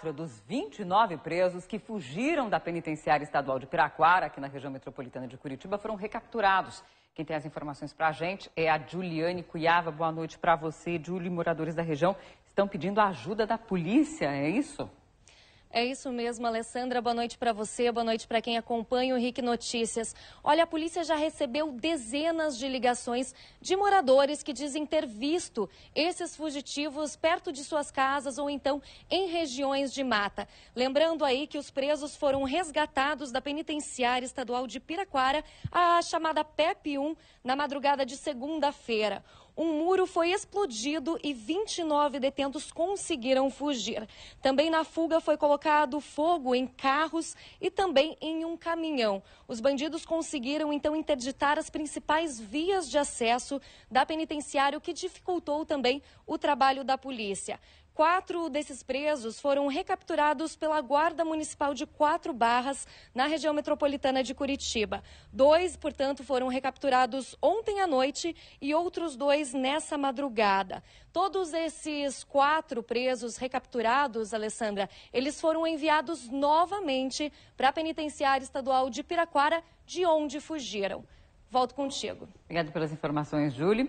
24 dos 29 presos que fugiram da penitenciária estadual de Piraquara, aqui na região metropolitana de Curitiba, foram recapturados. Quem tem as informações para a gente é a Juliane Cuiava. Boa noite para você, Julie. Moradores da região estão pedindo a ajuda da polícia, é isso? É isso mesmo, Alessandra. Boa noite para você, boa noite para quem acompanha o RIC Notícias. Olha, a polícia já recebeu dezenas de ligações de moradores que dizem ter visto esses fugitivos perto de suas casas ou então em regiões de mata. Lembrando aí que os presos foram resgatados da penitenciária estadual de Piraquara, a chamada PEP 1, na madrugada de segunda-feira um muro foi explodido e 29 detentos conseguiram fugir. Também na fuga foi colocado fogo em carros e também em um caminhão. Os bandidos conseguiram então interditar as principais vias de acesso da penitenciária, o que dificultou também o trabalho da polícia. Quatro desses presos foram recapturados pela Guarda Municipal de Quatro Barras, na região metropolitana de Curitiba. Dois, portanto, foram recapturados ontem à noite e outros dois nessa madrugada. Todos esses quatro presos recapturados, Alessandra, eles foram enviados novamente para a Penitenciária Estadual de Piraquara, de onde fugiram. Volto contigo. Obrigada pelas informações, Júlio.